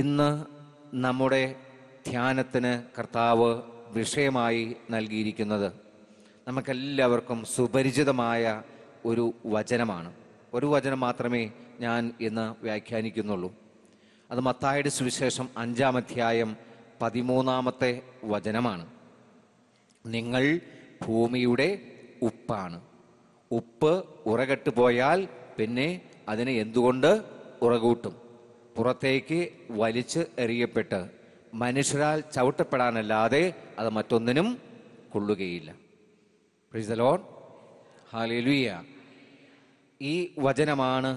ഇന്ന് നമ്മുടെ ധ്യാനത്തിന് കർത്താവ് വിഷയമായി നൽകിയിരിക്കുന്നത് നമുക്കെല്ലാവർക്കും സുപരിചിതമായ ഒരു വചനമാണ് ഒരു വചനം മാത്രമേ ഞാൻ ഇന്ന് വ്യാഖ്യാനിക്കുന്നുള്ളൂ അത് മത്തായുടെ സുവിശേഷം അഞ്ചാം അധ്യായം പതിമൂന്നാമത്തെ വചനമാണ് നിങ്ങൾ ഭൂമിയുടെ ഉപ്പാണ് ഉപ്പ് ഉറകെട്ട് പോയാൽ പിന്നെ അതിനെ എന്തുകൊണ്ട് ഉറകൂട്ടും പുറത്തേക്ക് വലിച്ച് എറിയപ്പെട്ട് മനുഷ്യരാൽ ചവിട്ടപ്പെടാനല്ലാതെ അത് മറ്റൊന്നിനും കൊള്ളുകയില്ല പ്രിസലോൺ ഹാലിലുയ ഈ വചനമാണ്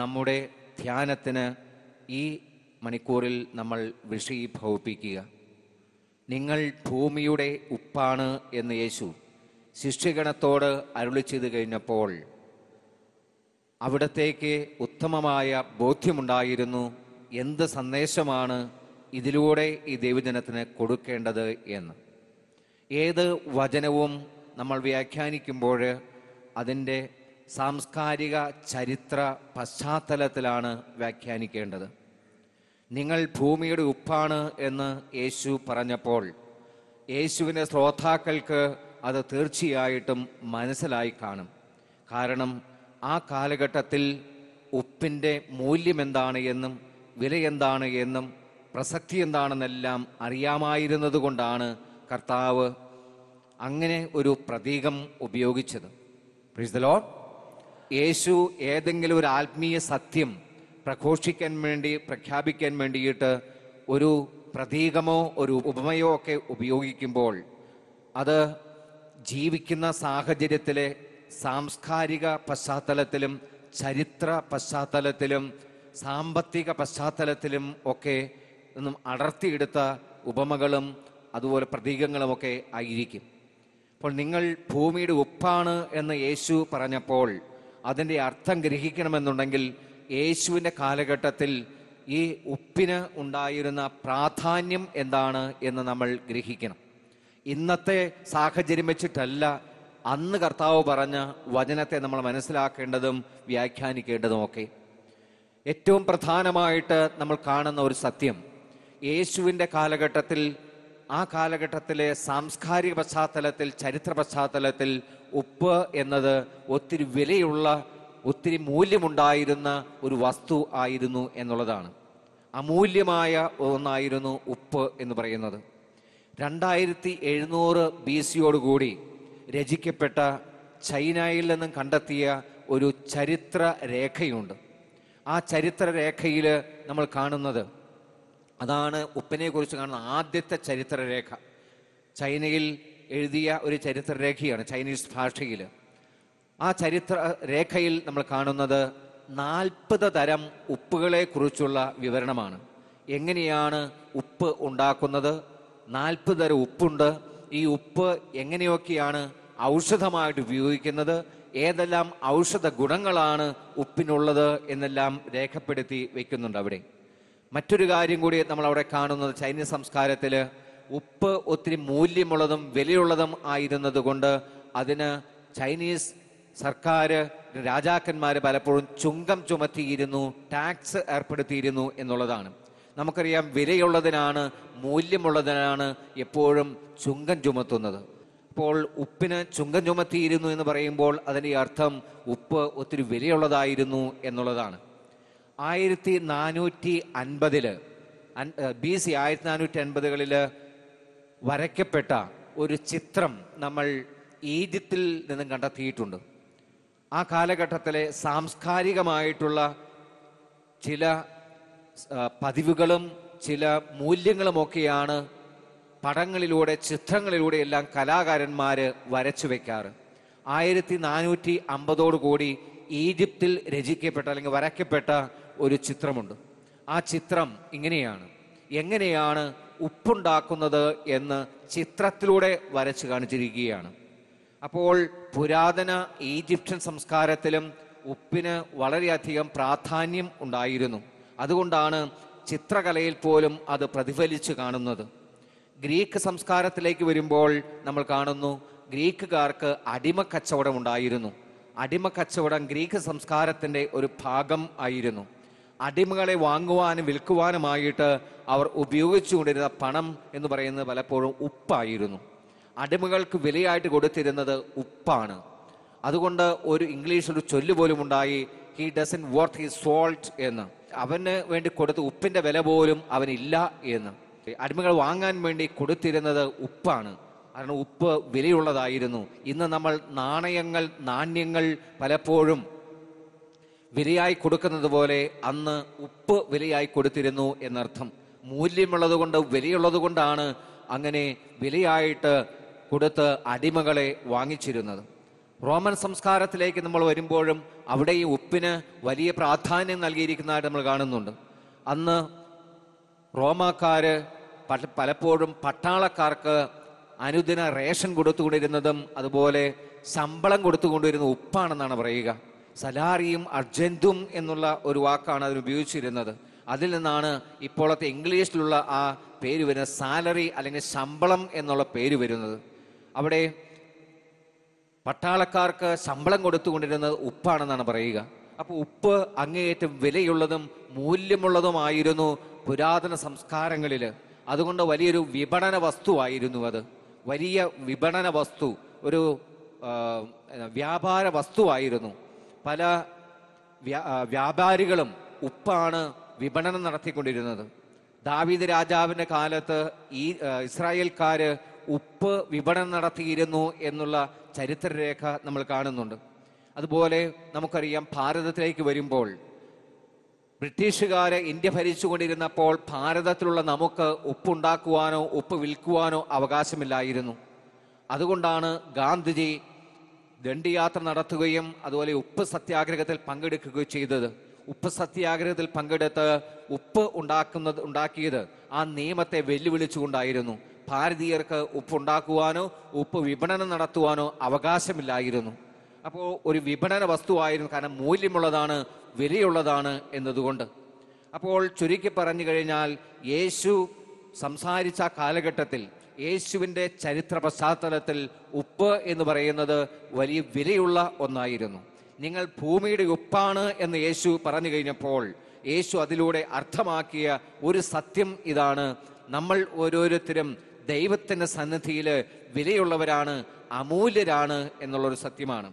നമ്മുടെ ധ്യാനത്തിന് ഈ മണിക്കൂറിൽ നമ്മൾ വിഷയീഭവിപ്പിക്കുക നിങ്ങൾ ഭൂമിയുടെ ഉപ്പാണ് എന്ന് യേശു ശിഷ്യഗണത്തോട് അരുളി കഴിഞ്ഞപ്പോൾ അവിടത്തേക്ക് ഉത്തമമായ ബോധ്യമുണ്ടായിരുന്നു എന്ത് സന്ദേശമാണ് ഇതിലൂടെ ഈ ദൈവജനത്തിന് കൊടുക്കേണ്ടത് എന്ന് ഏത് വചനവും നമ്മൾ വ്യാഖ്യാനിക്കുമ്പോൾ അതിൻ്റെ സാംസ്കാരിക ചരിത്ര പശ്ചാത്തലത്തിലാണ് വ്യാഖ്യാനിക്കേണ്ടത് നിങ്ങൾ ഭൂമിയുടെ ഉപ്പാണ് എന്ന് യേശു പറഞ്ഞപ്പോൾ യേശുവിൻ്റെ ശ്രോതാക്കൾക്ക് അത് തീർച്ചയായിട്ടും മനസ്സിലായി കാണും കാരണം ആ കാലഘട്ടത്തിൽ ഉപ്പിൻ്റെ എന്താണ് എന്നും വിലയെന്താണ് എന്നും പ്രസക്തി എന്താണെന്നെല്ലാം അറിയാമായിരുന്നതുകൊണ്ടാണ് കർത്താവ് അങ്ങനെ ഒരു പ്രതീകം ഉപയോഗിച്ചത് പ്രിസ്തലോ യേശു ഏതെങ്കിലും ഒരു ആത്മീയ സത്യം പ്രഘോഷിക്കാൻ വേണ്ടി പ്രഖ്യാപിക്കാൻ വേണ്ടിയിട്ട് ഒരു പ്രതീകമോ ഒരു ഉപമയോ ഒക്കെ ഉപയോഗിക്കുമ്പോൾ അത് ജീവിക്കുന്ന സാഹചര്യത്തിലെ സാംസ്കാരിക പശ്ചാത്തലത്തിലും ചരിത്ര പശ്ചാത്തലത്തിലും സാമ്പത്തിക പശ്ചാത്തലത്തിലും ഒക്കെ നിന്നും അടർത്തിയെടുത്ത ഉപമകളും അതുപോലെ പ്രതീകങ്ങളുമൊക്കെ ആയിരിക്കും അപ്പോൾ നിങ്ങൾ ഭൂമിയുടെ ഉപ്പാണ് എന്ന് യേശു പറഞ്ഞപ്പോൾ അതിൻ്റെ അർത്ഥം ഗ്രഹിക്കണമെന്നുണ്ടെങ്കിൽ യേശുവിൻ്റെ കാലഘട്ടത്തിൽ ഈ ഉപ്പിന് ഉണ്ടായിരുന്ന പ്രാധാന്യം എന്താണ് എന്ന് നമ്മൾ ഗ്രഹിക്കണം ഇന്നത്തെ സാഹചര്യം വെച്ചിട്ടല്ല അന്ന് കർത്താവ് പറഞ്ഞ വചനത്തെ നമ്മൾ മനസ്സിലാക്കേണ്ടതും വ്യാഖ്യാനിക്കേണ്ടതുമൊക്കെ ഏറ്റവും പ്രധാനമായിട്ട് നമ്മൾ കാണുന്ന ഒരു സത്യം യേശുവിൻ്റെ കാലഘട്ടത്തിൽ ആ കാലഘട്ടത്തിലെ സാംസ്കാരിക പശ്ചാത്തലത്തിൽ ചരിത്ര പശ്ചാത്തലത്തിൽ ഉപ്പ് എന്നത് ഒത്തിരി വിലയുള്ള ഒത്തിരി മൂല്യമുണ്ടായിരുന്ന ഒരു വസ്തു ആയിരുന്നു എന്നുള്ളതാണ് അമൂല്യമായ ഒന്നായിരുന്നു ഉപ്പ് എന്ന് പറയുന്നത് രണ്ടായിരത്തി എഴുന്നൂറ് ബി സിയോടുകൂടി രചിക്കപ്പെട്ട ചൈനയിൽ നിന്നും കണ്ടെത്തിയ ഒരു ചരിത്ര രേഖയുണ്ട് ആ ചരിത്രരേഖയിൽ നമ്മൾ കാണുന്നത് അതാണ് ഉപ്പനെക്കുറിച്ച് കാണുന്ന ആദ്യത്തെ ചരിത്രരേഖ ചൈനയിൽ എഴുതിയ ഒരു ചരിത്രരേഖയാണ് ചൈനീസ് ഭാഷയിൽ ആ ചരിത്ര രേഖയിൽ നമ്മൾ കാണുന്നത് നാൽപ്പത് തരം ഉപ്പുകളെ കുറിച്ചുള്ള വിവരണമാണ് എങ്ങനെയാണ് ഉപ്പ് ഉണ്ടാക്കുന്നത് നാൽപ്പത് തരം ഉപ്പുണ്ട് ഈ ഉപ്പ് എങ്ങനെയൊക്കെയാണ് ഔഷധമായിട്ട് ഉപയോഗിക്കുന്നത് ഏതെല്ലാം ഔഷധ ഗുണങ്ങളാണ് ഉപ്പിനുള്ളത് എന്നെല്ലാം രേഖപ്പെടുത്തി വെക്കുന്നുണ്ട് അവിടെ മറ്റൊരു കാര്യം കൂടി നമ്മൾ അവിടെ കാണുന്നത് ചൈനീസ് സംസ്കാരത്തിൽ ഉപ്പ് ഒത്തിരി മൂല്യമുള്ളതും വിലയുള്ളതും ആയിരുന്നത് കൊണ്ട് അതിന് ചൈനീസ് സർക്കാർ രാജാക്കന്മാർ പലപ്പോഴും ചുങ്കം ചുമത്തിയിരുന്നു ടാക്സ് ഏർപ്പെടുത്തിയിരുന്നു എന്നുള്ളതാണ് നമുക്കറിയാം വിലയുള്ളതിനാണ് മൂല്യമുള്ളതിനാണ് എപ്പോഴും ചുങ്കം ചുമത്തുന്നത് ഇപ്പോൾ ഉപ്പിന് ചുങ്കം ചുമത്തിയിരുന്നു എന്ന് പറയുമ്പോൾ അതിൻ്റെ അർത്ഥം ഉപ്പ് ഒത്തിരി വിലയുള്ളതായിരുന്നു എന്നുള്ളതാണ് ആയിരത്തി നാനൂറ്റി അൻപതിൽ ബി സി ആയിരത്തി നാനൂറ്റി അൻപതുകളിൽ വരയ്ക്കപ്പെട്ട ഒരു ചിത്രം നമ്മൾ ഈജിപ്തിൽ നിന്നും കണ്ടെത്തിയിട്ടുണ്ട് ആ കാലഘട്ടത്തിലെ സാംസ്കാരികമായിട്ടുള്ള ചില പതിവുകളും ചില മൂല്യങ്ങളുമൊക്കെയാണ് പടങ്ങളിലൂടെ ചിത്രങ്ങളിലൂടെ എല്ലാം കലാകാരന്മാർ വരച്ചു വെക്കാറ് ആയിരത്തി നാനൂറ്റി അമ്പതോടുകൂടി ഈജിപ്തിൽ രചിക്കപ്പെട്ട അല്ലെങ്കിൽ വരയ്ക്കപ്പെട്ട ഒരു ചിത്രമുണ്ട് ആ ചിത്രം ഇങ്ങനെയാണ് എങ്ങനെയാണ് ഉപ്പുണ്ടാക്കുന്നത് എന്ന് ചിത്രത്തിലൂടെ വരച്ചു കാണിച്ചിരിക്കുകയാണ് അപ്പോൾ പുരാതന ഈജിപ്ഷ്യൻ സംസ്കാരത്തിലും ഉപ്പിന് വളരെയധികം പ്രാധാന്യം ഉണ്ടായിരുന്നു അതുകൊണ്ടാണ് ചിത്രകലയിൽ പോലും അത് പ്രതിഫലിച്ചു കാണുന്നത് ഗ്രീക്ക് സംസ്കാരത്തിലേക്ക് വരുമ്പോൾ നമ്മൾ കാണുന്നു ഗ്രീക്കുകാർക്ക് അടിമ കച്ചവടം ഉണ്ടായിരുന്നു അടിമ കച്ചവടം ഗ്രീക്ക് സംസ്കാരത്തിൻ്റെ ഒരു ഭാഗം ആയിരുന്നു അടിമകളെ വാങ്ങുവാനും വിൽക്കുവാനുമായിട്ട് അവർ ഉപയോഗിച്ചുകൊണ്ടിരുന്ന പണം എന്ന് പറയുന്നത് പലപ്പോഴും ഉപ്പായിരുന്നു അടിമകൾക്ക് വിലയായിട്ട് കൊടുത്തിരുന്നത് ഉപ്പാണ് അതുകൊണ്ട് ഒരു ഇംഗ്ലീഷ് ഒരു ചൊല്ല് പോലും ഉണ്ടായി he doesn't worth his salt എന്ന് അവന് വേണ്ടി കൊടുത്ത ഉപ്പിൻ്റെ വില പോലും അവനില്ല എന്ന് അടിമകൾ വാങ്ങാൻ വേണ്ടി കൊടുത്തിരുന്നത് ഉപ്പാണ് കാരണം ഉപ്പ് വിലയുള്ളതായിരുന്നു ഇന്ന് നമ്മൾ നാണയങ്ങൾ നാണ്യങ്ങൾ പലപ്പോഴും വിലയായി കൊടുക്കുന്നത് പോലെ അന്ന് ഉപ്പ് വിലയായി കൊടുത്തിരുന്നു എന്നർത്ഥം മൂല്യമുള്ളത് കൊണ്ട് വിലയുള്ളത് കൊണ്ടാണ് അങ്ങനെ വിലയായിട്ട് കൊടുത്ത് അടിമകളെ വാങ്ങിച്ചിരുന്നത് റോമൻ സംസ്കാരത്തിലേക്ക് നമ്മൾ വരുമ്പോഴും അവിടെ ഈ ഉപ്പിന് വലിയ പ്രാധാന്യം നൽകിയിരിക്കുന്നതായിട്ട് നമ്മൾ കാണുന്നുണ്ട് അന്ന് റോമാക്കാര് പലപ്പോഴും പട്ടാളക്കാർക്ക് അനുദിന റേഷൻ കൊടുത്തുകൊണ്ടിരുന്നതും അതുപോലെ ശമ്പളം കൊടുത്തുകൊണ്ടിരുന്ന ഉപ്പാണെന്നാണ് പറയുക സലാറിയും അർജന്തും എന്നുള്ള ഒരു വാക്കാണ് അതിൽ ഉപയോഗിച്ചിരുന്നത് അതിൽ നിന്നാണ് ഇപ്പോഴത്തെ ഇംഗ്ലീഷിലുള്ള ആ പേര് വരുന്നത് സാലറി അല്ലെങ്കിൽ ശമ്പളം എന്നുള്ള പേര് വരുന്നത് അവിടെ പട്ടാളക്കാർക്ക് ശമ്പളം കൊടുത്തുകൊണ്ടിരുന്നത് ഉപ്പാണെന്നാണ് പറയുക അപ്പോൾ ഉപ്പ് അങ്ങേയറ്റം വിലയുള്ളതും മൂല്യമുള്ളതുമായിരുന്നു പുരാതന സംസ്കാരങ്ങളിൽ അതുകൊണ്ട് വലിയൊരു വിപണന വസ്തുവായിരുന്നു അത് വലിയ വിപണന വസ്തു ഒരു വ്യാപാര വസ്തുവായിരുന്നു പല വ്യാപാരികളും ഉപ്പാണ് വിപണനം നടത്തിക്കൊണ്ടിരുന്നത് ദാവീദ് രാജാവിൻ്റെ കാലത്ത് ഈ ഇസ്രായേൽക്കാര് ഉപ്പ് വിപണനം നടത്തിയിരുന്നു എന്നുള്ള ചരിത്രരേഖ നമ്മൾ കാണുന്നുണ്ട് അതുപോലെ നമുക്കറിയാം ഭാരതത്തിലേക്ക് വരുമ്പോൾ ബ്രിട്ടീഷുകാർ ഇന്ത്യ ഭരിച്ചുകൊണ്ടിരുന്നപ്പോൾ ഭാരതത്തിലുള്ള നമുക്ക് ഉപ്പുണ്ടാക്കുവാനോ ഉപ്പ് വിൽക്കുവാനോ അവകാശമില്ലായിരുന്നു അതുകൊണ്ടാണ് ഗാന്ധിജി ദണ്ഡിയാത്ര നടത്തുകയും അതുപോലെ ഉപ്പ് സത്യാഗ്രഹത്തിൽ പങ്കെടുക്കുകയും ചെയ്തത് ഉപ്പ് സത്യാഗ്രഹത്തിൽ പങ്കെടുത്ത് ഉപ്പ് ഉണ്ടാക്കുന്നത് ഉണ്ടാക്കിയത് ആ നിയമത്തെ വെല്ലുവിളിച്ചുകൊണ്ടായിരുന്നു ഭാരതീയർക്ക് ഉപ്പുണ്ടാക്കുവാനോ ഉപ്പ് വിപണനം നടത്തുവാനോ അവകാശമില്ലായിരുന്നു അപ്പോൾ ഒരു വിപണന വസ്തുവായിരുന്നു കാരണം മൂല്യമുള്ളതാണ് വിലയുള്ളതാണ് എന്നതുകൊണ്ട് അപ്പോൾ ചുരുക്കി പറഞ്ഞു കഴിഞ്ഞാൽ യേശു സംസാരിച്ച കാലഘട്ടത്തിൽ യേശുവിൻ്റെ ചരിത്ര പശ്ചാത്തലത്തിൽ ഉപ്പ് എന്ന് പറയുന്നത് വലിയ വിലയുള്ള ഒന്നായിരുന്നു നിങ്ങൾ ഭൂമിയുടെ ഉപ്പാണ് എന്ന് യേശു പറഞ്ഞു കഴിഞ്ഞപ്പോൾ യേശു അതിലൂടെ അർത്ഥമാക്കിയ ഒരു സത്യം ഇതാണ് നമ്മൾ ഓരോരുത്തരും ദൈവത്തിൻ്റെ സന്നിധിയിൽ വിലയുള്ളവരാണ് അമൂല്യരാണ് എന്നുള്ളൊരു സത്യമാണ്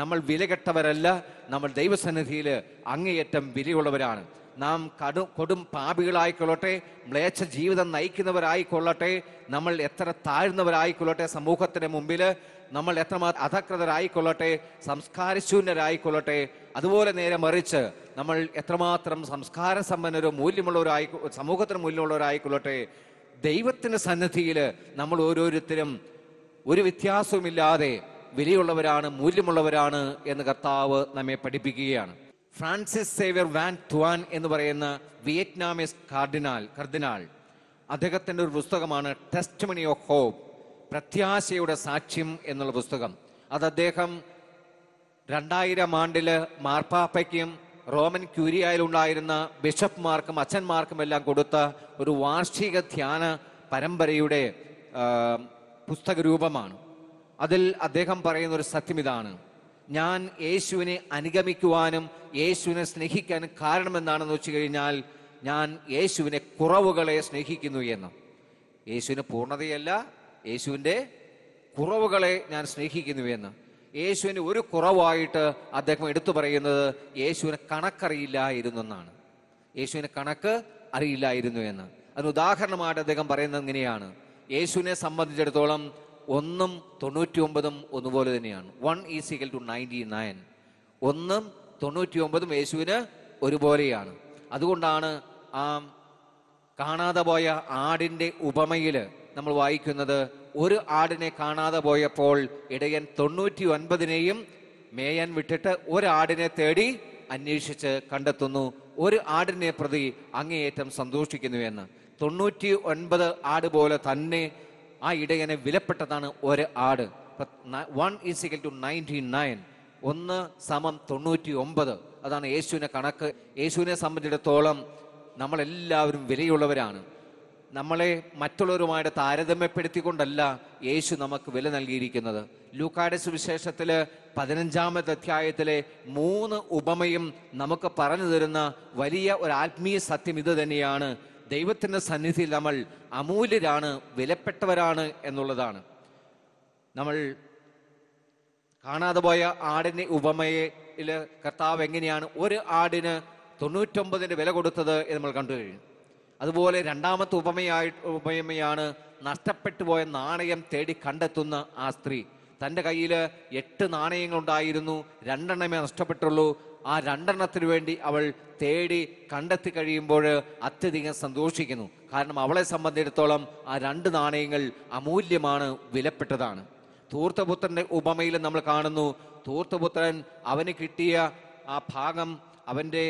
നമ്മൾ വിലകെട്ടവരല്ല നമ്മൾ ദൈവസന്നിധിയിൽ അങ്ങേയറ്റം വിലയുള്ളവരാണ് നാം കടു കൊടും പാപികളായിക്കൊള്ളട്ടെ മ്ലേച്ഛ ജീവിതം നയിക്കുന്നവരായിക്കൊള്ളട്ടെ നമ്മൾ എത്ര താഴ്ന്നവരായിക്കൊള്ളട്ടെ സമൂഹത്തിന് മുമ്പിൽ നമ്മൾ എത്രമാത്രം അധകൃതരായിക്കൊള്ളട്ടെ സംസ്കാരശൂന്യരായിക്കൊള്ളട്ടെ അതുപോലെ നേരെ മറിച്ച് നമ്മൾ എത്രമാത്രം സംസ്കാര സമ്പന്നരും മൂല്യമുള്ളവരായി സമൂഹത്തിന് മൂല്യമുള്ളവരായിക്കൊള്ളട്ടെ ദൈവത്തിൻ്റെ സന്നിധിയിൽ നമ്മൾ ഓരോരുത്തരും ഒരു വ്യത്യാസവുമില്ലാതെ വിലയുള്ളവരാണ് മൂല്യമുള്ളവരാണ് എന്ന് കർത്താവ് നമ്മെ പഠിപ്പിക്കുകയാണ് ഫ്രാൻസിസ് സേവ്യർ വാൻ ത്വാൻ എന്ന് പറയുന്ന വിയറ്റ്നാമിസ് കാർഡിനാൽ കർദിനാൾ അദ്ദേഹത്തിൻ്റെ ഒരു പുസ്തകമാണ് ടെസ്റ്റ് മണി ഓഫ് ഹോപ്പ് പ്രത്യാശയുടെ സാക്ഷ്യം എന്നുള്ള പുസ്തകം അത് അദ്ദേഹം രണ്ടായിരം ആണ്ടിൽ മാർപ്പാപ്പയ്ക്കും റോമൻ ക്യൂരിയായിലുണ്ടായിരുന്ന ബിഷപ്പ്മാർക്കും അച്ഛന്മാർക്കും എല്ലാം കൊടുത്ത ഒരു വാർഷിക ധ്യാന പരമ്പരയുടെ രൂപമാണ് അതിൽ അദ്ദേഹം പറയുന്ന ഒരു സത്യം ഇതാണ് ഞാൻ യേശുവിനെ അനുഗമിക്കുവാനും യേശുവിനെ സ്നേഹിക്കാനും കാരണമെന്താണെന്ന് വെച്ച് കഴിഞ്ഞാൽ ഞാൻ യേശുവിനെ കുറവുകളെ സ്നേഹിക്കുന്നു എന്ന് യേശുവിന് പൂർണ്ണതയല്ല യേശുവിൻ്റെ കുറവുകളെ ഞാൻ സ്നേഹിക്കുന്നു എന്ന് യേശുവിന് ഒരു കുറവായിട്ട് അദ്ദേഹം എടുത്തു പറയുന്നത് യേശുവിന് കണക്കറിയില്ലായിരുന്നു എന്നാണ് യേശുവിന് കണക്ക് അറിയില്ലായിരുന്നു എന്ന് അതിന് ഉദാഹരണമായിട്ട് അദ്ദേഹം പറയുന്നത് ഇങ്ങനെയാണ് യേശുവിനെ സംബന്ധിച്ചിടത്തോളം ഒന്നും തൊണ്ണൂറ്റി ഒമ്പതും ഒന്നുപോലെ തന്നെയാണ് one is equal to ninety nine ഒന്നും തൊണ്ണൂറ്റി ഒമ്പതും യേശുവിന് ഒരുപോലെയാണ് അതുകൊണ്ടാണ് ആ കാണാതെ പോയ ആടിൻ്റെ ഉപമയിൽ നമ്മൾ വായിക്കുന്നത് ഒരു ആടിനെ കാണാതെ പോയപ്പോൾ ഇടയൻ തൊണ്ണൂറ്റി ഒൻപതിനെയും മേയാൻ വിട്ടിട്ട് ഒരാടിനെ തേടി അന്വേഷിച്ച് കണ്ടെത്തുന്നു ഒരു ആടിനെ പ്രതി അങ്ങേയറ്റം സന്തോഷിക്കുന്നു എന്ന് തൊണ്ണൂറ്റി ഒൻപത് ആട് പോലെ തന്നെ ആ ഇടയനെ വിലപ്പെട്ടതാണ് ഒരു ആട് one is to ninety nine ഒന്ന് സമം തൊണ്ണൂറ്റി ഒമ്പത് അതാണ് യേശുവിനെ കണക്ക് യേശുവിനെ സംബന്ധിച്ചിടത്തോളം നമ്മളെല്ലാവരും വിലയുള്ളവരാണ് നമ്മളെ മറ്റുള്ളവരുമായിട്ട് താരതമ്യപ്പെടുത്തിക്കൊണ്ടല്ല യേശു നമുക്ക് വില നൽകിയിരിക്കുന്നത് ലൂക്കായുടെ സുവിശേഷത്തിൽ പതിനഞ്ചാമത്തെ അധ്യായത്തിലെ മൂന്ന് ഉപമയും നമുക്ക് പറഞ്ഞു തരുന്ന വലിയ ഒരു ആത്മീയ സത്യം ഇത് തന്നെയാണ് ദൈവത്തിൻ്റെ സന്നിധിയിൽ നമ്മൾ അമൂല്യരാണ് വിലപ്പെട്ടവരാണ് എന്നുള്ളതാണ് നമ്മൾ കാണാതെ പോയ ആടിൻ്റെ ഉപമയെ കർത്താവ് എങ്ങനെയാണ് ഒരു ആടിന് തൊണ്ണൂറ്റൊമ്പതിൻ്റെ വില കൊടുത്തത് എന്ന് നമ്മൾ കണ്ടു കഴിഞ്ഞു അതുപോലെ രണ്ടാമത്തെ ഉപമയായി ഉപമയാണ് നഷ്ടപ്പെട്ടു പോയ നാണയം തേടി കണ്ടെത്തുന്ന ആ സ്ത്രീ തൻ്റെ കയ്യിൽ എട്ട് നാണയങ്ങളുണ്ടായിരുന്നു രണ്ടെണ്ണമേ നഷ്ടപ്പെട്ടുള്ളൂ ആ രണ്ടെണ്ണത്തിനു വേണ്ടി അവൾ തേടി കണ്ടെത്തി കഴിയുമ്പോൾ അത്യധികം സന്തോഷിക്കുന്നു കാരണം അവളെ സംബന്ധിച്ചിടത്തോളം ആ രണ്ട് നാണയങ്ങൾ അമൂല്യമാണ് വിലപ്പെട്ടതാണ് തൂർത്തപുത്രൻ്റെ ഉപമയിൽ നമ്മൾ കാണുന്നു തൂർത്തപുത്രൻ അവന് കിട്ടിയ ആ ഭാഗം അവൻ്റെ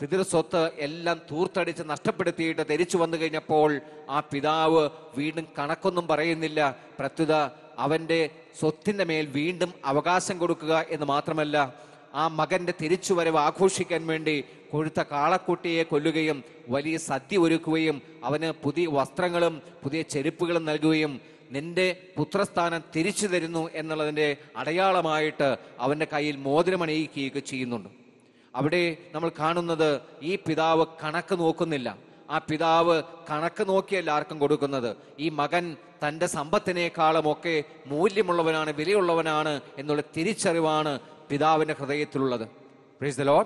പിതൃസ്വത്ത് എല്ലാം തൂർത്തടിച്ച് നഷ്ടപ്പെടുത്തിയിട്ട് തിരിച്ചു വന്നു കഴിഞ്ഞപ്പോൾ ആ പിതാവ് വീണ്ടും കണക്കൊന്നും പറയുന്നില്ല പ്രത്യുത അവൻ്റെ സ്വത്തിൻ്റെ മേൽ വീണ്ടും അവകാശം കൊടുക്കുക എന്ന് മാത്രമല്ല ആ മകന്റെ തിരിച്ചുവരവ് ആഘോഷിക്കാൻ വേണ്ടി കൊഴുത്ത കാളക്കുട്ടിയെ കൊല്ലുകയും വലിയ സദ്യ ഒരുക്കുകയും അവന് പുതിയ വസ്ത്രങ്ങളും പുതിയ ചെരുപ്പുകളും നൽകുകയും നിന്റെ പുത്രസ്ഥാനം തിരിച്ചു തരുന്നു എന്നുള്ളതിൻ്റെ അടയാളമായിട്ട് അവൻ്റെ കയ്യിൽ മോതിരമണിയിക്കുകയൊക്കെ ചെയ്യുന്നുണ്ട് അവിടെ നമ്മൾ കാണുന്നത് ഈ പിതാവ് കണക്ക് നോക്കുന്നില്ല ആ പിതാവ് കണക്ക് നോക്കിയല്ല ആർക്കും കൊടുക്കുന്നത് ഈ മകൻ തൻ്റെ സമ്പത്തിനേക്കാളും ഒക്കെ മൂല്യമുള്ളവനാണ് വിലയുള്ളവനാണ് എന്നുള്ള തിരിച്ചറിവാണ് പിതാവിൻ്റെ ഹൃദയത്തിലുള്ളത് പ്രൈസ് ദ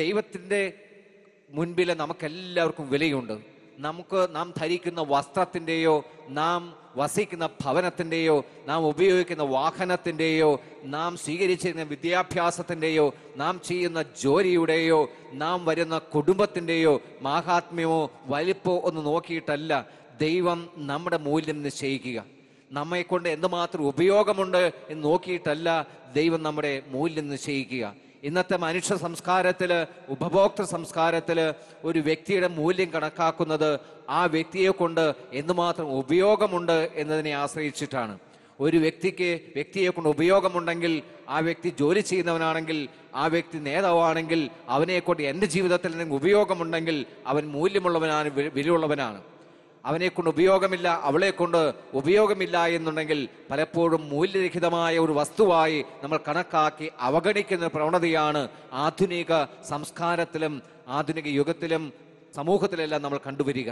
ദൈവത്തിൻ്റെ മുൻപിൽ നമുക്കെല്ലാവർക്കും വിലയുണ്ട് നമുക്ക് നാം ധരിക്കുന്ന വസ്ത്രത്തിൻ്റെയോ നാം വസിക്കുന്ന ഭവനത്തിൻ്റെയോ നാം ഉപയോഗിക്കുന്ന വാഹനത്തിൻ്റെയോ നാം സ്വീകരിച്ചിരുന്ന വിദ്യാഭ്യാസത്തിൻ്റെയോ നാം ചെയ്യുന്ന ജോലിയുടെയോ നാം വരുന്ന കുടുംബത്തിൻ്റെയോ മാഹാത്മ്യമോ വലിപ്പോ ഒന്ന് നോക്കിയിട്ടല്ല ദൈവം നമ്മുടെ മൂല്യം നിശ്ചയിക്കുക കൊണ്ട് എന്തുമാത്രം ഉപയോഗമുണ്ട് എന്ന് നോക്കിയിട്ടല്ല ദൈവം നമ്മുടെ മൂല്യം നിശ്ചയിക്കുക ഇന്നത്തെ മനുഷ്യ സംസ്കാരത്തില് ഉപഭോക്തൃ സംസ്കാരത്തില് ഒരു വ്യക്തിയുടെ മൂല്യം കണക്കാക്കുന്നത് ആ വ്യക്തിയെ കൊണ്ട് എന്തുമാത്രം ഉപയോഗമുണ്ട് എന്നതിനെ ആശ്രയിച്ചിട്ടാണ് ഒരു വ്യക്തിക്ക് വ്യക്തിയെ കൊണ്ട് ഉപയോഗമുണ്ടെങ്കിൽ ആ വ്യക്തി ജോലി ചെയ്യുന്നവനാണെങ്കിൽ ആ വ്യക്തി നേതാവാണെങ്കിൽ അവനെക്കൊണ്ട് എൻ്റെ ജീവിതത്തിൽ എന്തെങ്കിലും ഉപയോഗമുണ്ടെങ്കിൽ അവൻ മൂല്യമുള്ളവനാണ് വിലയുള്ളവനാണ് അവനെ കൊണ്ട് ഉപയോഗമില്ല അവളെ കൊണ്ട് ഉപയോഗമില്ല എന്നുണ്ടെങ്കിൽ പലപ്പോഴും മൂല്യരഹിതമായ ഒരു വസ്തുവായി നമ്മൾ കണക്കാക്കി അവഗണിക്കുന്ന പ്രവണതയാണ് ആധുനിക സംസ്കാരത്തിലും ആധുനിക യുഗത്തിലും സമൂഹത്തിലെല്ലാം നമ്മൾ കണ്ടുവരിക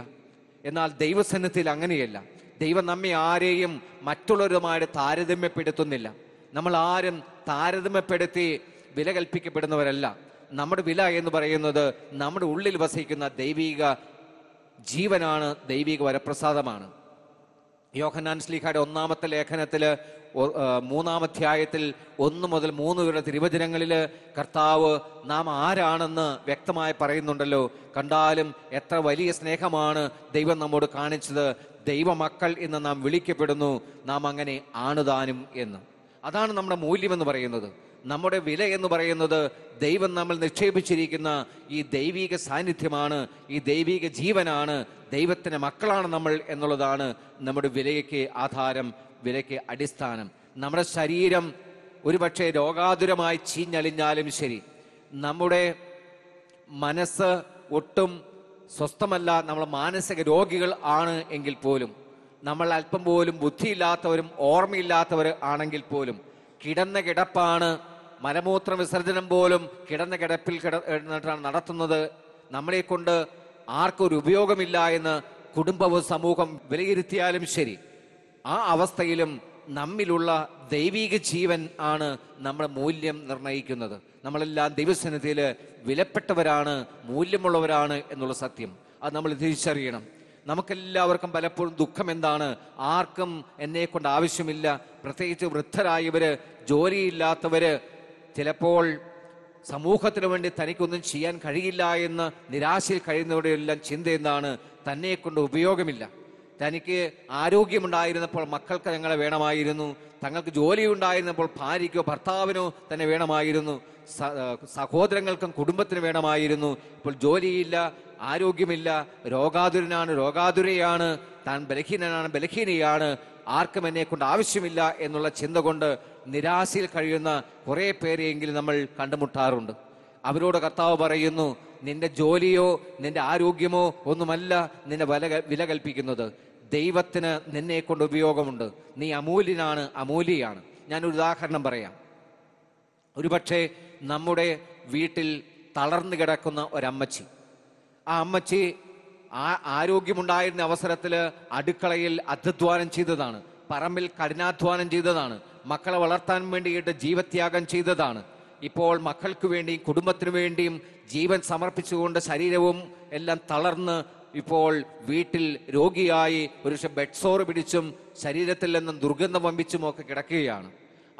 എന്നാൽ ദൈവസന്നിധിയിൽ അങ്ങനെയല്ല ദൈവം നമ്മെ ആരെയും മറ്റുള്ളവരുമായിട്ട് താരതമ്യപ്പെടുത്തുന്നില്ല നമ്മൾ ആരും താരതമ്യപ്പെടുത്തി വില കൽപ്പിക്കപ്പെടുന്നവരല്ല നമ്മുടെ വില എന്ന് പറയുന്നത് നമ്മുടെ ഉള്ളിൽ വസിക്കുന്ന ദൈവിക ജീവനാണ് ദൈവിക വരപ്രസാദമാണ് യോഹനാൻ സ്ലീഹയുടെ ഒന്നാമത്തെ ലേഖനത്തിൽ മൂന്നാമധ്യായത്തിൽ ഒന്ന് മുതൽ മൂന്ന് വരെ തിരുവചനങ്ങളിൽ കർത്താവ് നാം ആരാണെന്ന് വ്യക്തമായി പറയുന്നുണ്ടല്ലോ കണ്ടാലും എത്ര വലിയ സ്നേഹമാണ് ദൈവം നമ്മോട് കാണിച്ചത് ദൈവമക്കൾ എന്ന് നാം വിളിക്കപ്പെടുന്നു നാം അങ്ങനെ ആണുതാനും എന്ന് അതാണ് നമ്മുടെ മൂല്യമെന്ന് പറയുന്നത് നമ്മുടെ വില എന്ന് പറയുന്നത് ദൈവം നമ്മൾ നിക്ഷേപിച്ചിരിക്കുന്ന ഈ ദൈവിക സാന്നിധ്യമാണ് ഈ ദൈവിക ജീവനാണ് ദൈവത്തിൻ്റെ മക്കളാണ് നമ്മൾ എന്നുള്ളതാണ് നമ്മുടെ വിലയ്ക്ക് ആധാരം വിലയ്ക്ക് അടിസ്ഥാനം നമ്മുടെ ശരീരം ഒരുപക്ഷെ രോഗാതുരമായി ചീഞ്ഞളിഞ്ഞാലും ശരി നമ്മുടെ മനസ്സ് ഒട്ടും സ്വസ്ഥമല്ല നമ്മൾ മാനസിക രോഗികൾ ആണ് എങ്കിൽ പോലും നമ്മൾ അല്പം പോലും ബുദ്ധിയില്ലാത്തവരും ഓർമ്മയില്ലാത്തവർ ആണെങ്കിൽ പോലും കിടന്ന കിടപ്പാണ് മലമൂത്ര വിസർജനം പോലും കിടന്ന കിടപ്പിൽ കിടന്നിട്ടാണ് നടത്തുന്നത് നമ്മളെ കൊണ്ട് ആർക്കൊരു ഉപയോഗമില്ല എന്ന് കുടുംബവും സമൂഹം വിലയിരുത്തിയാലും ശരി ആ അവസ്ഥയിലും നമ്മിലുള്ള ദൈവീക ജീവൻ ആണ് നമ്മുടെ മൂല്യം നിർണയിക്കുന്നത് നമ്മളെല്ലാം ദൈവസന്നിധിയിൽ വിലപ്പെട്ടവരാണ് മൂല്യമുള്ളവരാണ് എന്നുള്ള സത്യം അത് നമ്മൾ തിരിച്ചറിയണം നമുക്കെല്ലാവർക്കും പലപ്പോഴും ദുഃഖം എന്താണ് ആർക്കും എന്നെ കൊണ്ട് ആവശ്യമില്ല പ്രത്യേകിച്ച് വൃദ്ധരായവര് ജോലിയില്ലാത്തവര് ചിലപ്പോൾ സമൂഹത്തിന് വേണ്ടി തനിക്കൊന്നും ചെയ്യാൻ കഴിയില്ല എന്ന് നിരാശയിൽ കഴിയുന്നവരെല്ലാം ചിന്ത തന്നെ തന്നെക്കൊണ്ട് ഉപയോഗമില്ല തനിക്ക് ആരോഗ്യമുണ്ടായിരുന്നപ്പോൾ മക്കൾക്ക് ഞങ്ങളെ വേണമായിരുന്നു തങ്ങൾക്ക് ജോലി ഉണ്ടായിരുന്നപ്പോൾ ഭാര്യയ്ക്കോ ഭർത്താവിനോ തന്നെ വേണമായിരുന്നു സഹോദരങ്ങൾക്കും കുടുംബത്തിന് വേണമായിരുന്നു ഇപ്പോൾ ജോലിയില്ല ആരോഗ്യമില്ല രോഗാതുരനാണ് രോഗാതുരയാണ് താൻ ബലഹീനനാണ് ബലഹീനയാണ് ആർക്കും എന്നെ കൊണ്ട് ആവശ്യമില്ല എന്നുള്ള ചിന്ത കൊണ്ട് നിരാശയിൽ കഴിയുന്ന കുറേ പേരെയെങ്കിലും നമ്മൾ കണ്ടുമുട്ടാറുണ്ട് അവരോട് കർത്താവ് പറയുന്നു നിന്റെ ജോലിയോ നിന്റെ ആരോഗ്യമോ ഒന്നുമല്ല നിന്നെ വില വില കൽപ്പിക്കുന്നത് ദൈവത്തിന് നിന്നെ കൊണ്ട് ഉപയോഗമുണ്ട് നീ അമൂല്യനാണ് ഞാൻ ഞാനൊരു ഉദാഹരണം പറയാം ഒരുപക്ഷെ നമ്മുടെ വീട്ടിൽ തളർന്നു കിടക്കുന്ന ഒരമ്മച്ചി ആ അമ്മച്ചി ആ ആരോഗ്യമുണ്ടായിരുന്ന അവസരത്തിൽ അടുക്കളയിൽ അധ്വാനം ചെയ്തതാണ് പറമ്പിൽ കഠിനാധ്വാനം ചെയ്തതാണ് മക്കളെ വളർത്താൻ വേണ്ടിയിട്ട് ജീവത്യാഗം ചെയ്തതാണ് ഇപ്പോൾ മക്കൾക്ക് വേണ്ടിയും കുടുംബത്തിനു വേണ്ടിയും ജീവൻ സമർപ്പിച്ചുകൊണ്ട് ശരീരവും എല്ലാം തളർന്ന് ഇപ്പോൾ വീട്ടിൽ രോഗിയായി ഒരു ബെഡ്സോർ പിടിച്ചും ശരീരത്തിൽ നിന്നും ദുർഗന്ധം വമ്പിച്ചുമൊക്കെ കിടക്കുകയാണ്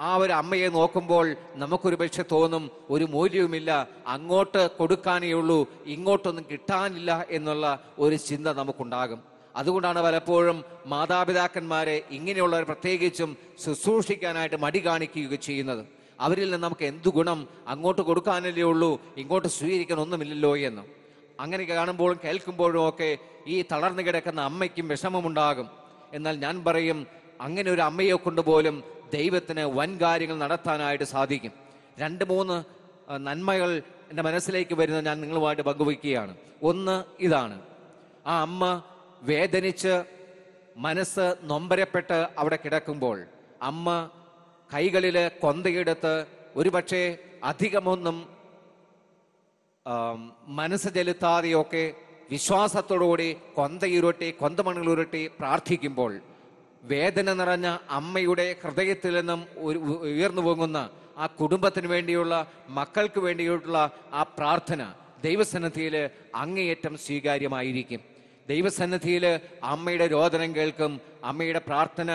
ആ ഒരു അമ്മയെ നോക്കുമ്പോൾ നമുക്കൊരു പക്ഷെ തോന്നും ഒരു മൂല്യവുമില്ല അങ്ങോട്ട് കൊടുക്കാനേ ഉള്ളൂ ഇങ്ങോട്ടൊന്നും കിട്ടാനില്ല എന്നുള്ള ഒരു ചിന്ത നമുക്കുണ്ടാകും അതുകൊണ്ടാണ് പലപ്പോഴും മാതാപിതാക്കന്മാരെ ഇങ്ങനെയുള്ളവർ പ്രത്യേകിച്ചും ശുശ്രൂഷിക്കാനായിട്ട് മടി കാണിക്കുകയൊക്കെ ചെയ്യുന്നത് അവരിൽ നിന്ന് നമുക്ക് എന്തു ഗുണം അങ്ങോട്ട് കൊടുക്കാനല്ലേ ഉള്ളൂ ഇങ്ങോട്ട് സ്വീകരിക്കാൻ ഒന്നുമില്ലല്ലോ എന്ന് അങ്ങനെ കാണുമ്പോഴും കേൾക്കുമ്പോഴും ഒക്കെ ഈ തളർന്നു കിടക്കുന്ന അമ്മയ്ക്കും വിഷമമുണ്ടാകും എന്നാൽ ഞാൻ പറയും അങ്ങനെ ഒരു അമ്മയെ കൊണ്ടുപോലും ദൈവത്തിന് വൻ കാര്യങ്ങൾ നടത്താനായിട്ട് സാധിക്കും രണ്ട് മൂന്ന് നന്മകൾ എൻ്റെ മനസ്സിലേക്ക് വരുന്ന ഞാൻ നിങ്ങളുമായിട്ട് പങ്കുവയ്ക്കുകയാണ് ഒന്ന് ഇതാണ് ആ അമ്മ വേദനിച്ച് മനസ്സ് നൊമ്പരപ്പെട്ട് അവിടെ കിടക്കുമ്പോൾ അമ്മ കൈകളിൽ കൊന്തയെടുത്ത് ഒരുപക്ഷെ അധികമൊന്നും മനസ്സ് ചെലുത്താതെയൊക്കെ വിശ്വാസത്തോടുകൂടി കൊന്തയുരുട്ടി ഉരുട്ടി പ്രാർത്ഥിക്കുമ്പോൾ വേദന നിറഞ്ഞ അമ്മയുടെ ഹൃദയത്തിൽ നിന്നും ഉയർന്നു പോകുന്ന ആ കുടുംബത്തിന് വേണ്ടിയുള്ള മക്കൾക്ക് വേണ്ടിയിട്ടുള്ള ആ പ്രാർത്ഥന ദൈവസന്നദ്ധിയിൽ അങ്ങേയറ്റം സ്വീകാര്യമായിരിക്കും ദൈവസന്നദ്ധിയിൽ അമ്മയുടെ രോദനം കേൾക്കും അമ്മയുടെ പ്രാർത്ഥന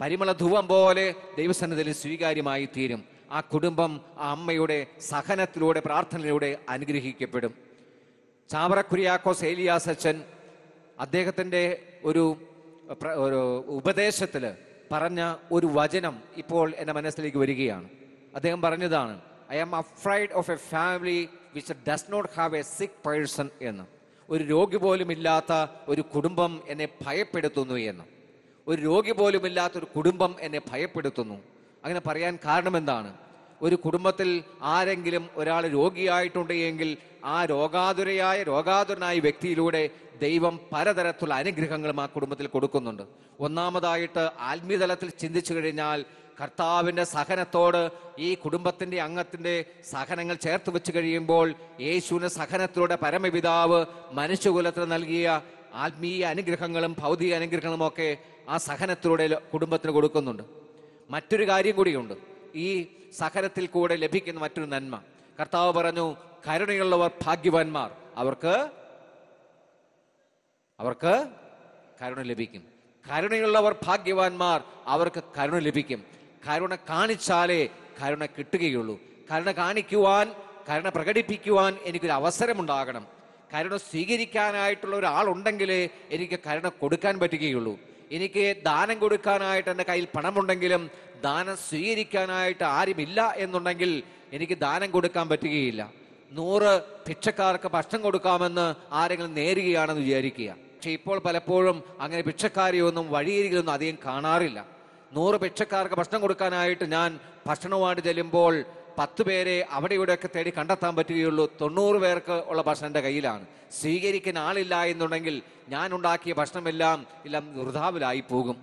പരിമള ധൂവം പോലെ ദൈവസന്നദ്ധിയിൽ സ്വീകാര്യമായി തീരും ആ കുടുംബം ആ അമ്മയുടെ സഹനത്തിലൂടെ പ്രാർത്ഥനയിലൂടെ അനുഗ്രഹിക്കപ്പെടും ചാവറക്കുരിയാക്കോസ് ഏലിയാസച്ചൻ അദ്ദേഹത്തിൻ്റെ ഒരു ഒരു ഉപദേശത്തിൽ പറഞ്ഞ ഒരു വചനം ഇപ്പോൾ എൻ്റെ മനസ്സിലേക്ക് വരികയാണ് അദ്ദേഹം പറഞ്ഞതാണ് I am afraid of a family which does not have a sick person എന്ന് ഒരു രോഗി പോലും ഇല്ലാത്ത ഒരു കുടുംബം എന്നെ ഭയപ്പെടുത്തുന്നു എന്ന് ഒരു രോഗി പോലും ഇല്ലാത്ത ഒരു കുടുംബം എന്നെ ഭയപ്പെടുത്തുന്നു അങ്ങനെ പറയാൻ കാരണം എന്താണ് ഒരു കുടുംബത്തിൽ ആരെങ്കിലും ഒരാൾ രോഗിയായിട്ടുണ്ടെങ്കിൽ ആ രോഗാതുരയായ രോഗാതുരനായ വ്യക്തിയിലൂടെ ദൈവം പലതരത്തിലുള്ള അനുഗ്രഹങ്ങളും ആ കുടുംബത്തിൽ കൊടുക്കുന്നുണ്ട് ഒന്നാമതായിട്ട് ആത്മീയതലത്തിൽ ചിന്തിച്ചു കഴിഞ്ഞാൽ കർത്താവിൻ്റെ സഹനത്തോട് ഈ കുടുംബത്തിൻ്റെ അംഗത്തിൻ്റെ സഹനങ്ങൾ ചേർത്ത് വെച്ച് കഴിയുമ്പോൾ യേശുവിന് സഹനത്തിലൂടെ പരമപിതാവ് മനുഷ്യകുലത്തിന് നൽകിയ ആത്മീയ അനുഗ്രഹങ്ങളും ഭൗതിക അനുഗ്രഹങ്ങളും ഒക്കെ ആ സഹനത്തിലൂടെ കുടുംബത്തിന് കൊടുക്കുന്നുണ്ട് മറ്റൊരു കാര്യം കൂടിയുണ്ട് ഈ സഹനത്തിൽ കൂടെ ലഭിക്കുന്ന മറ്റൊരു നന്മ കർത്താവ് പറഞ്ഞു കരുണയുള്ളവർ ഭാഗ്യവാന്മാർ അവർക്ക് അവർക്ക് കരുണ ലഭിക്കും കരുണയുള്ളവർ ഭാഗ്യവാന്മാർ അവർക്ക് കരുണ ലഭിക്കും കരുണ കാണിച്ചാലേ കരുണ കിട്ടുകയുള്ളൂ കരുണ കാണിക്കുവാൻ കരുണ പ്രകടിപ്പിക്കുവാൻ എനിക്കൊരു അവസരമുണ്ടാകണം കരുണ സ്വീകരിക്കാനായിട്ടുള്ള ഒരാളുണ്ടെങ്കിലേ എനിക്ക് കരുണ കൊടുക്കാൻ പറ്റുകയുള്ളൂ എനിക്ക് ദാനം കൊടുക്കാനായിട്ട് എൻ്റെ കയ്യിൽ പണമുണ്ടെങ്കിലും ദാനം സ്വീകരിക്കാനായിട്ട് ആരുമില്ല എന്നുണ്ടെങ്കിൽ എനിക്ക് ദാനം കൊടുക്കാൻ പറ്റുകയില്ല നൂറ് ഭിക്ഷക്കാർക്ക് ഭക്ഷണം കൊടുക്കാമെന്ന് ആരെങ്കിലും നേരുകയാണെന്ന് വിചാരിക്കുക പക്ഷെ ഇപ്പോൾ പലപ്പോഴും അങ്ങനെ ഭിക്ഷക്കാരെയൊന്നും വഴിയരികിലൊന്നും അധികം കാണാറില്ല നൂറ് ഭിക്ഷക്കാർക്ക് ഭക്ഷണം കൊടുക്കാനായിട്ട് ഞാൻ ഭക്ഷണവുമായിട്ട് ചെല്ലുമ്പോൾ പത്ത് പേരെ അവിടെ ഇവിടെയൊക്കെ തേടി കണ്ടെത്താൻ പറ്റുകയുള്ളൂ തൊണ്ണൂറ് പേർക്ക് ഉള്ള ഭക്ഷണം എൻ്റെ കയ്യിലാണ് സ്വീകരിക്കാൻ ആളില്ല എന്നുണ്ടെങ്കിൽ ഞാൻ ഉണ്ടാക്കിയ ഭക്ഷണമെല്ലാം എല്ലാം വൃതാവിലായി പോകും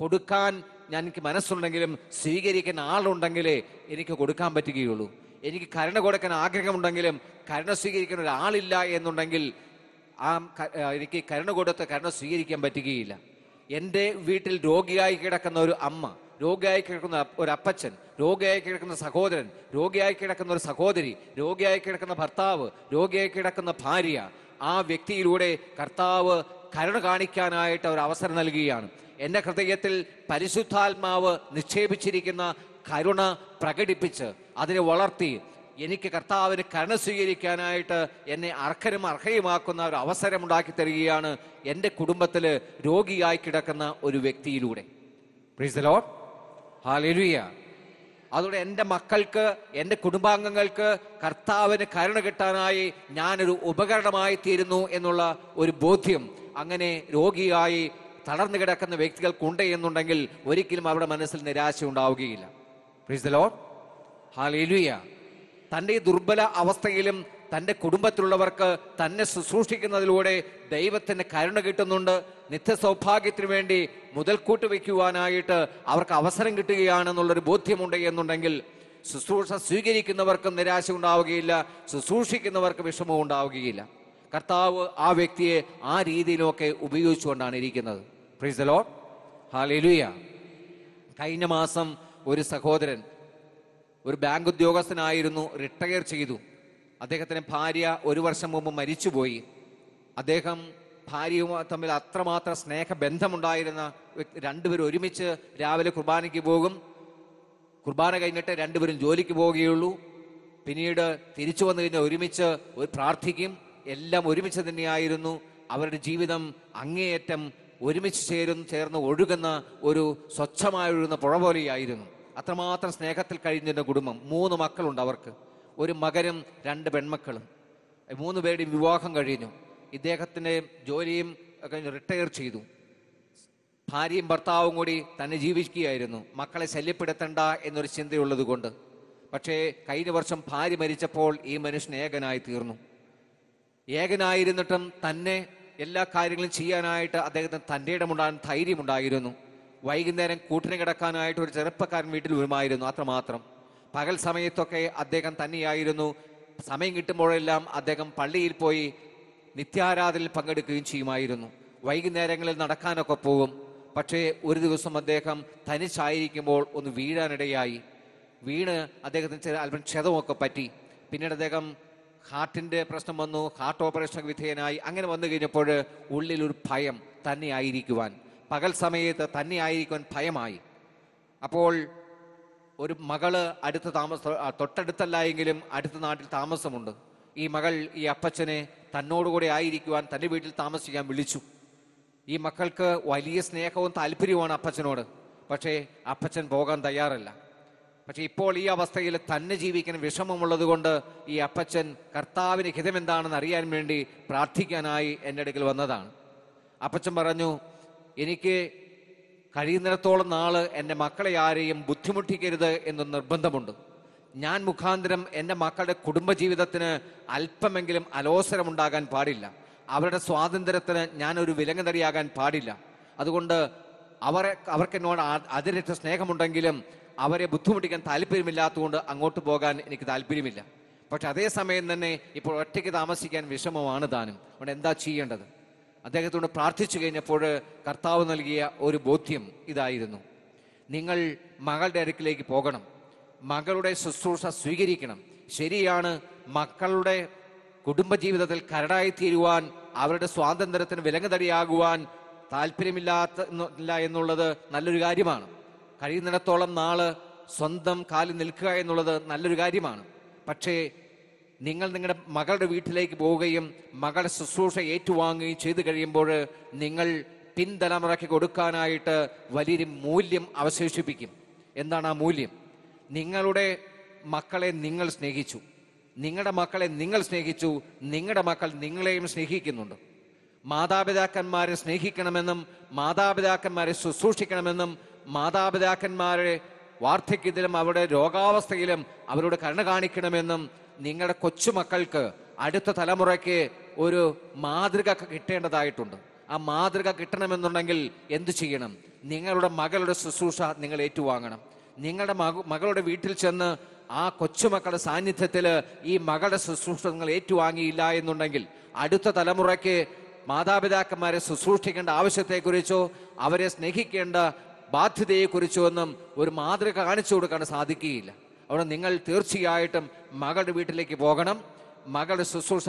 കൊടുക്കാൻ ഞാൻ എനിക്ക് മനസ്സുണ്ടെങ്കിലും സ്വീകരിക്കുന്ന ആളുണ്ടെങ്കിലേ എനിക്ക് കൊടുക്കാൻ പറ്റുകയുള്ളൂ എനിക്ക് കരുണ കൊടുക്കാൻ ആഗ്രഹമുണ്ടെങ്കിലും കരുണ സ്വീകരിക്കുന്ന ഒരാളില്ല എന്നുണ്ടെങ്കിൽ ആ എനിക്ക് കരുണ കൊടുത്ത് കരുണ സ്വീകരിക്കാൻ പറ്റുകയില്ല എൻ്റെ വീട്ടിൽ രോഗിയായി കിടക്കുന്ന ഒരു അമ്മ രോഗിയായി കിടക്കുന്ന ഒരു അപ്പച്ചൻ രോഗിയായി കിടക്കുന്ന സഹോദരൻ രോഗിയായി കിടക്കുന്ന ഒരു സഹോദരി രോഗിയായി കിടക്കുന്ന ഭർത്താവ് രോഗിയായി കിടക്കുന്ന ഭാര്യ ആ വ്യക്തിയിലൂടെ കർത്താവ് കരുണ കാണിക്കാനായിട്ട് ഒരു അവസരം നൽകുകയാണ് എൻ്റെ ഹൃദയത്തിൽ പരിശുദ്ധാത്മാവ് നിക്ഷേപിച്ചിരിക്കുന്ന കരുണ പ്രകടിപ്പിച്ച് അതിനെ വളർത്തി എനിക്ക് കർത്താവിന് കരുണ സ്വീകരിക്കാനായിട്ട് എന്നെ അർഹരും അർഹയുമാക്കുന്ന ഒരു അവസരം ഉണ്ടാക്കി തരികയാണ് എൻ്റെ കുടുംബത്തിൽ രോഗിയായി കിടക്കുന്ന ഒരു വ്യക്തിയിലൂടെ പ്രീസലോ ലോഡ് ഹാലലുയ അതോടെ എൻ്റെ മക്കൾക്ക് എൻ്റെ കുടുംബാംഗങ്ങൾക്ക് കർത്താവിന് കരുണ കിട്ടാനായി ഞാനൊരു ഉപകരണമായി തീരുന്നു എന്നുള്ള ഒരു ബോധ്യം അങ്ങനെ രോഗിയായി തളർന്നു കിടക്കുന്ന വ്യക്തികൾ എന്നുണ്ടെങ്കിൽ ഒരിക്കലും അവരുടെ മനസ്സിൽ നിരാശ ഉണ്ടാവുകയില്ല പ്രീസ് ദ ലോഡ് ഹാലേലുയ തൻ്റെ ദുർബല അവസ്ഥയിലും തൻ്റെ കുടുംബത്തിലുള്ളവർക്ക് തന്നെ ശുശ്രൂഷിക്കുന്നതിലൂടെ ദൈവത്തിന് കരുണ കിട്ടുന്നുണ്ട് നിത്യസൗഭാഗ്യത്തിനു വേണ്ടി മുതൽക്കൂട്ട് വയ്ക്കുവാനായിട്ട് അവർക്ക് അവസരം കിട്ടുകയാണെന്നുള്ളൊരു ബോധ്യമുണ്ട് എന്നുണ്ടെങ്കിൽ ശുശ്രൂഷ സ്വീകരിക്കുന്നവർക്കും നിരാശ ഉണ്ടാവുകയില്ല ശുശ്രൂഷിക്കുന്നവർക്ക് വിഷമവും ഉണ്ടാവുകയില്ല കർത്താവ് ആ വ്യക്തിയെ ആ രീതിയിലൊക്കെ ഉപയോഗിച്ചുകൊണ്ടാണ് ഇരിക്കുന്നത് പ്രീസ് ദ ലോഡ് ഹാലലുയ കഴിഞ്ഞ മാസം ഒരു സഹോദരൻ ഒരു ബാങ്ക് ഉദ്യോഗസ്ഥനായിരുന്നു റിട്ടയർ ചെയ്തു അദ്ദേഹത്തിന് ഭാര്യ ഒരു വർഷം മുമ്പ് മരിച്ചുപോയി അദ്ദേഹം ഭാര്യയും തമ്മിൽ അത്രമാത്രം സ്നേഹബന്ധമുണ്ടായിരുന്ന രണ്ടുപേരും ഒരുമിച്ച് രാവിലെ കുർബാനയ്ക്ക് പോകും കുർബാന കഴിഞ്ഞിട്ട് രണ്ടുപേരും ജോലിക്ക് പോവുകയുള്ളൂ പിന്നീട് തിരിച്ചു വന്നു കഴിഞ്ഞാൽ ഒരുമിച്ച് പ്രാർത്ഥിക്കും എല്ലാം ഒരുമിച്ച് തന്നെയായിരുന്നു അവരുടെ ജീവിതം അങ്ങേയറ്റം ഒരുമിച്ച് ചേരുന്ന ചേർന്ന് ഒഴുകുന്ന ഒരു സ്വച്ഛമായ ഒഴുകുന്ന പുഴ പോലെയായിരുന്നു അത്രമാത്രം സ്നേഹത്തിൽ കഴിഞ്ഞിരുന്ന കുടുംബം മൂന്ന് മക്കളുണ്ട് അവർക്ക് ഒരു മകനും രണ്ട് പെൺമക്കളും മൂന്ന് പേരുടെയും വിവാഹം കഴിഞ്ഞു ഇദ്ദേഹത്തിൻ്റെ ജോലിയും കഴിഞ്ഞ് റിട്ടയർ ചെയ്തു ഭാര്യയും ഭർത്താവും കൂടി തന്നെ ജീവിക്കുകയായിരുന്നു മക്കളെ ശല്യപ്പെടുത്തണ്ട എന്നൊരു ചിന്തയുള്ളത് കൊണ്ട് പക്ഷേ കഴിഞ്ഞ വർഷം ഭാര്യ മരിച്ചപ്പോൾ ഈ മനുഷ്യൻ ഏകനായി തീർന്നു ഏകനായിരുന്നിട്ടും തന്നെ എല്ലാ കാര്യങ്ങളും ചെയ്യാനായിട്ട് അദ്ദേഹത്തിന് തൻ്റെ ധൈര്യം ധൈര്യമുണ്ടായിരുന്നു വൈകുന്നേരം കൂട്ടിന് കിടക്കാനായിട്ട് ഒരു ചെറുപ്പക്കാരൻ വീട്ടിൽ വരുമായിരുന്നു അത്രമാത്രം പകൽ സമയത്തൊക്കെ അദ്ദേഹം തന്നെയായിരുന്നു സമയം കിട്ടുമ്പോഴെല്ലാം അദ്ദേഹം പള്ളിയിൽ പോയി നിത്യാരാധനയിൽ പങ്കെടുക്കുകയും ചെയ്യുമായിരുന്നു വൈകുന്നേരങ്ങളിൽ നടക്കാനൊക്കെ പോകും പക്ഷേ ഒരു ദിവസം അദ്ദേഹം തനിച്ചായിരിക്കുമ്പോൾ ഒന്ന് വീഴാനിടയായി വീണ് അദ്ദേഹത്തിന് ചില അല്പം ക്ഷതമൊക്കെ പറ്റി പിന്നീട് അദ്ദേഹം ഹാർട്ടിൻ്റെ പ്രശ്നം വന്നു ഹാർട്ട് ഓപ്പറേഷൻ വിധേയനായി അങ്ങനെ വന്നു കഴിഞ്ഞപ്പോൾ ഉള്ളിലൊരു ഭയം തന്നെയായിരിക്കുവാൻ പകൽ സമയത്ത് തന്നെയായിരിക്കുവാൻ ഭയമായി അപ്പോൾ ഒരു മകള് അടുത്ത താമസ തൊട്ടടുത്തല്ല എങ്കിലും അടുത്ത നാട്ടിൽ താമസമുണ്ട് ഈ മകൾ ഈ അപ്പച്ചനെ തന്നോടുകൂടെ ആയിരിക്കുവാൻ തൻ്റെ വീട്ടിൽ താമസിക്കാൻ വിളിച്ചു ഈ മക്കൾക്ക് വലിയ സ്നേഹവും താല്പര്യവുമാണ് അപ്പച്ചനോട് പക്ഷേ അപ്പച്ചൻ പോകാൻ തയ്യാറല്ല പക്ഷെ ഇപ്പോൾ ഈ അവസ്ഥയിൽ തന്നെ ജീവിക്കാൻ വിഷമമുള്ളത് കൊണ്ട് ഈ അപ്പച്ചൻ കർത്താവിന് ഹിതമെന്താണെന്ന് അറിയാൻ വേണ്ടി പ്രാർത്ഥിക്കാനായി എൻ്റെ അടുക്കൽ വന്നതാണ് അപ്പച്ചൻ പറഞ്ഞു എനിക്ക് കഴിയുന്നിടത്തോളം നാൾ എൻ്റെ മക്കളെ ആരെയും ബുദ്ധിമുട്ടിക്കരുത് എന്ന് നിർബന്ധമുണ്ട് ഞാൻ മുഖാന്തരം എൻ്റെ മക്കളുടെ കുടുംബജീവിതത്തിന് അല്പമെങ്കിലും അലോസരമുണ്ടാകാൻ പാടില്ല അവരുടെ സ്വാതന്ത്ര്യത്തിന് ഞാനൊരു വിലങ്ങതറിയാകാൻ പാടില്ല അതുകൊണ്ട് അവരെ അവർക്ക് എന്നോട് അതിരറ്റ സ്നേഹമുണ്ടെങ്കിലും അവരെ ബുദ്ധിമുട്ടിക്കാൻ താല്പര്യമില്ലാത്തതുകൊണ്ട് അങ്ങോട്ട് പോകാൻ എനിക്ക് താല്പര്യമില്ല പക്ഷെ അതേസമയം തന്നെ ഇപ്പോൾ ഒറ്റയ്ക്ക് താമസിക്കാൻ വിഷമമാണ് താനും അതുകൊണ്ട് എന്താ ചെയ്യേണ്ടത് അദ്ദേഹത്തോട് പ്രാർത്ഥിച്ചു കഴിഞ്ഞപ്പോൾ കർത്താവ് നൽകിയ ഒരു ബോധ്യം ഇതായിരുന്നു നിങ്ങൾ മകളുടെ അടുക്കിലേക്ക് പോകണം മകളുടെ ശുശ്രൂഷ സ്വീകരിക്കണം ശരിയാണ് മക്കളുടെ കുടുംബജീവിതത്തിൽ കരടായി തീരുവാൻ അവരുടെ സ്വാതന്ത്ര്യത്തിന് വിലങ്ങുതടിയാകുവാൻ താല്പര്യമില്ലാത്ത ഇല്ല എന്നുള്ളത് നല്ലൊരു കാര്യമാണ് കഴിയുന്നിടത്തോളം നാള് സ്വന്തം കാലിൽ നിൽക്കുക എന്നുള്ളത് നല്ലൊരു കാര്യമാണ് പക്ഷേ നിങ്ങൾ നിങ്ങളുടെ മകളുടെ വീട്ടിലേക്ക് പോവുകയും മകളുടെ ശുശ്രൂഷ ഏറ്റുവാങ്ങുകയും ചെയ്തു കഴിയുമ്പോൾ നിങ്ങൾ പിൻതലമുറയ്ക്ക് കൊടുക്കാനായിട്ട് വലിയൊരു മൂല്യം അവശേഷിപ്പിക്കും എന്താണ് ആ മൂല്യം നിങ്ങളുടെ മക്കളെ നിങ്ങൾ സ്നേഹിച്ചു നിങ്ങളുടെ മക്കളെ നിങ്ങൾ സ്നേഹിച്ചു നിങ്ങളുടെ മക്കൾ നിങ്ങളെയും സ്നേഹിക്കുന്നുണ്ട് മാതാപിതാക്കന്മാരെ സ്നേഹിക്കണമെന്നും മാതാപിതാക്കന്മാരെ ശുശ്രൂഷിക്കണമെന്നും മാതാപിതാക്കന്മാരെ വാർദ്ധക്യത്തിലും അവരുടെ രോഗാവസ്ഥയിലും അവരോട് കരുണ കാണിക്കണമെന്നും നിങ്ങളുടെ കൊച്ചുമക്കൾക്ക് അടുത്ത തലമുറയ്ക്ക് ഒരു മാതൃക കിട്ടേണ്ടതായിട്ടുണ്ട് ആ മാതൃക കിട്ടണമെന്നുണ്ടെങ്കിൽ എന്തു ചെയ്യണം നിങ്ങളുടെ മകളുടെ ശുശ്രൂഷ നിങ്ങൾ ഏറ്റുവാങ്ങണം നിങ്ങളുടെ മകളുടെ വീട്ടിൽ ചെന്ന് ആ കൊച്ചുമക്കളുടെ സാന്നിധ്യത്തിൽ ഈ മകളുടെ ശുശ്രൂഷ നിങ്ങൾ ഏറ്റുവാങ്ങിയില്ല എന്നുണ്ടെങ്കിൽ അടുത്ത തലമുറയ്ക്ക് മാതാപിതാക്കന്മാരെ ശുശ്രൂഷിക്കേണ്ട ആവശ്യത്തെക്കുറിച്ചോ അവരെ സ്നേഹിക്കേണ്ട ബാധ്യതയെക്കുറിച്ചൊന്നും ഒരു മാതൃക കാണിച്ചു കൊടുക്കാൻ സാധിക്കുകയില്ല അവിടെ നിങ്ങൾ തീർച്ചയായിട്ടും മകളുടെ വീട്ടിലേക്ക് പോകണം മകളുടെ ശുശ്രൂഷ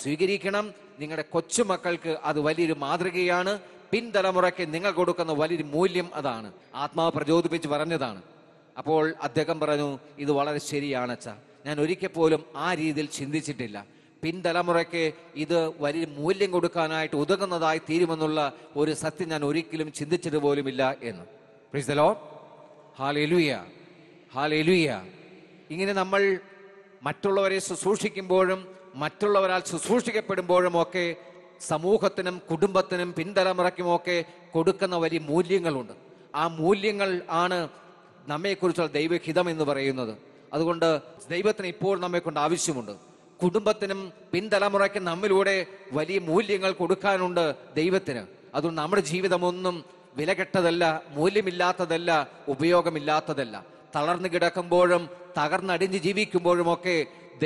സ്വീകരിക്കണം നിങ്ങളുടെ കൊച്ചുമക്കൾക്ക് അത് വലിയൊരു മാതൃകയാണ് പിൻതലമുറയ്ക്ക് നിങ്ങൾ കൊടുക്കുന്ന വലിയൊരു മൂല്യം അതാണ് ആത്മാവ് പ്രചോദിപ്പിച്ച് പറഞ്ഞതാണ് അപ്പോൾ അദ്ദേഹം പറഞ്ഞു ഇത് വളരെ ശരിയാണ് അച്ഛാ ഞാൻ ഒരിക്കൽ പോലും ആ രീതിയിൽ ചിന്തിച്ചിട്ടില്ല പിൻതലമുറയ്ക്ക് ഇത് വലിയ മൂല്യം കൊടുക്കാനായിട്ട് ഉതകുന്നതായി തീരുമെന്നുള്ള ഒരു സത്യം ഞാൻ ഒരിക്കലും ചിന്തിച്ചിട്ട് പോലുമില്ല എന്ന് പ്രീസ് ദ ലോഡ് ഹാലലുയ ഹാലലുയ ഇങ്ങനെ നമ്മൾ മറ്റുള്ളവരെ ശുശ്രൂഷിക്കുമ്പോഴും മറ്റുള്ളവരാൽ ശുശ്രൂഷിക്കപ്പെടുമ്പോഴും ഒക്കെ സമൂഹത്തിനും കുടുംബത്തിനും പിന്തലമുറയ്ക്കുമൊക്കെ കൊടുക്കുന്ന വലിയ മൂല്യങ്ങളുണ്ട് ആ മൂല്യങ്ങൾ ആണ് നമ്മെക്കുറിച്ചുള്ള ദൈവഹിതം എന്ന് പറയുന്നത് അതുകൊണ്ട് ദൈവത്തിന് ഇപ്പോൾ കൊണ്ട് ആവശ്യമുണ്ട് കുടുംബത്തിനും പിന്തലമുറയ്ക്കും നമ്മിലൂടെ വലിയ മൂല്യങ്ങൾ കൊടുക്കാനുണ്ട് ദൈവത്തിന് അതുകൊണ്ട് നമ്മുടെ ജീവിതമൊന്നും വിലകെട്ടതല്ല മൂല്യമില്ലാത്തതല്ല ഉപയോഗമില്ലാത്തതല്ല തളർന്നു കിടക്കുമ്പോഴും തകർന്നടിഞ്ഞ് ജീവിക്കുമ്പോഴുമൊക്കെ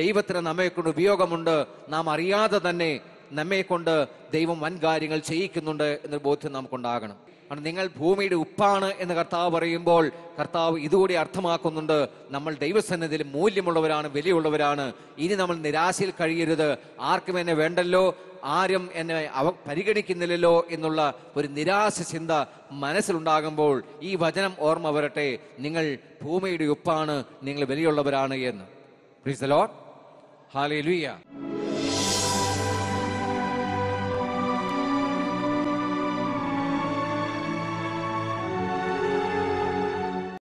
ദൈവത്തിന് നമ്മെക്കൊണ്ട് ഉപയോഗമുണ്ട് നാം അറിയാതെ തന്നെ നമ്മെക്കൊണ്ട് ദൈവം വൻ കാര്യങ്ങൾ ചെയ്യിക്കുന്നുണ്ട് എന്നൊരു ബോധ്യം നമുക്കുണ്ടാകണം കാരണം നിങ്ങൾ ഭൂമിയുടെ ഉപ്പാണ് എന്ന് കർത്താവ് പറയുമ്പോൾ കർത്താവ് ഇതുകൂടി അർത്ഥമാക്കുന്നുണ്ട് നമ്മൾ ദൈവസന്നിധിയിൽ മൂല്യമുള്ളവരാണ് വിലയുള്ളവരാണ് ഇനി നമ്മൾ നിരാശയിൽ കഴിയരുത് ആർക്കും എന്നെ വേണ്ടല്ലോ ആരും എന്നെ അവ പരിഗണിക്കുന്നില്ലല്ലോ എന്നുള്ള ഒരു നിരാശ ചിന്ത മനസ്സിലുണ്ടാകുമ്പോൾ ഈ വചനം ഓർമ്മ വരട്ടെ നിങ്ങൾ ഭൂമിയുടെ ഉപ്പാണ് നിങ്ങൾ വിലയുള്ളവരാണ് എന്ന് പ്ലീസ് ലോഡ് ഹാലേ ലുയ്യ